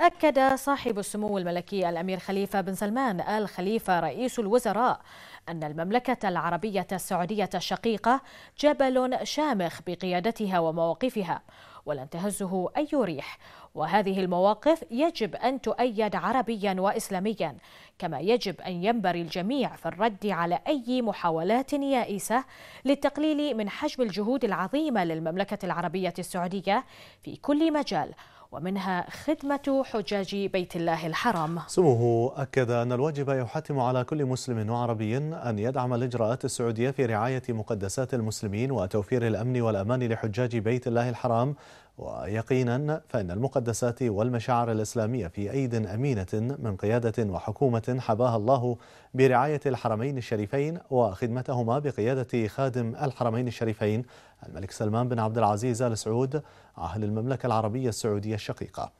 أكد صاحب السمو الملكي الأمير خليفة بن سلمان آل خليفة رئيس الوزراء أن المملكة العربية السعودية الشقيقة جبل شامخ بقيادتها ومواقفها ولن تهزه أي ريح وهذه المواقف يجب أن تؤيد عربيا وإسلاميا كما يجب أن ينبري الجميع في الرد على أي محاولات يائسة للتقليل من حجم الجهود العظيمة للمملكة العربية السعودية في كل مجال ومنها خدمة حجاج بيت الله الحرام سموه أكد أن الواجب يحتم على كل مسلم وعربي أن يدعم الإجراءات السعودية في رعاية مقدسات المسلمين وتوفير الأمن والأمان لحجاج بيت الله الحرام ويقينا فإن المقدسات والمشاعر الإسلامية في أيد أمينة من قيادة وحكومة حباها الله برعاية الحرمين الشريفين وخدمتهما بقيادة خادم الحرمين الشريفين الملك سلمان بن عبد العزيز آل سعود عاهل المملكة العربية السعودية الشقيقة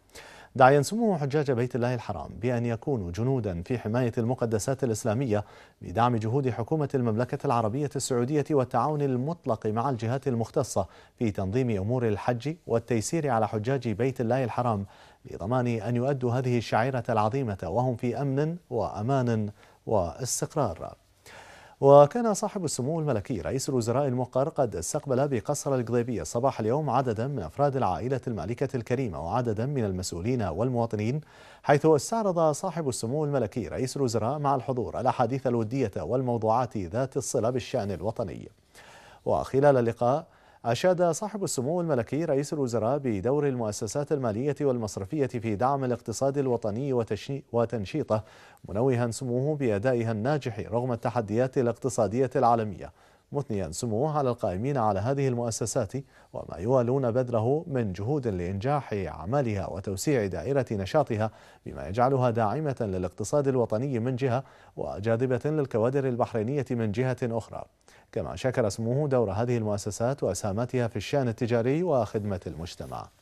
دعا ينسمه حجاج بيت الله الحرام بأن يكونوا جنودا في حماية المقدسات الإسلامية بدعم جهود حكومة المملكة العربية السعودية والتعاون المطلق مع الجهات المختصة في تنظيم أمور الحج والتيسير على حجاج بيت الله الحرام لضمان أن يؤدوا هذه الشعيرة العظيمة وهم في أمن وأمان واستقرار وكان صاحب السمو الملكي رئيس الوزراء الموقر قد استقبل بقصر القضيبية صباح اليوم عددا من أفراد العائلة المالكة الكريمة وعددا من المسؤولين والمواطنين حيث استعرض صاحب السمو الملكي رئيس الوزراء مع الحضور الأحاديث الودية والموضوعات ذات الصلة بالشأن الوطني وخلال اللقاء أشاد صاحب السمو الملكي رئيس الوزراء بدور المؤسسات المالية والمصرفية في دعم الاقتصاد الوطني وتنشيطه منوها سموه بأدائها الناجح رغم التحديات الاقتصادية العالمية مثنيا سموه على القائمين على هذه المؤسسات وما يوالون بذله من جهود لإنجاح أعمالها وتوسيع دائرة نشاطها بما يجعلها داعمة للاقتصاد الوطني من جهة وجاذبة للكوادر البحرينية من جهة أخرى كما شكر اسمه دور هذه المؤسسات وأسهاماتها في الشأن التجاري وخدمة المجتمع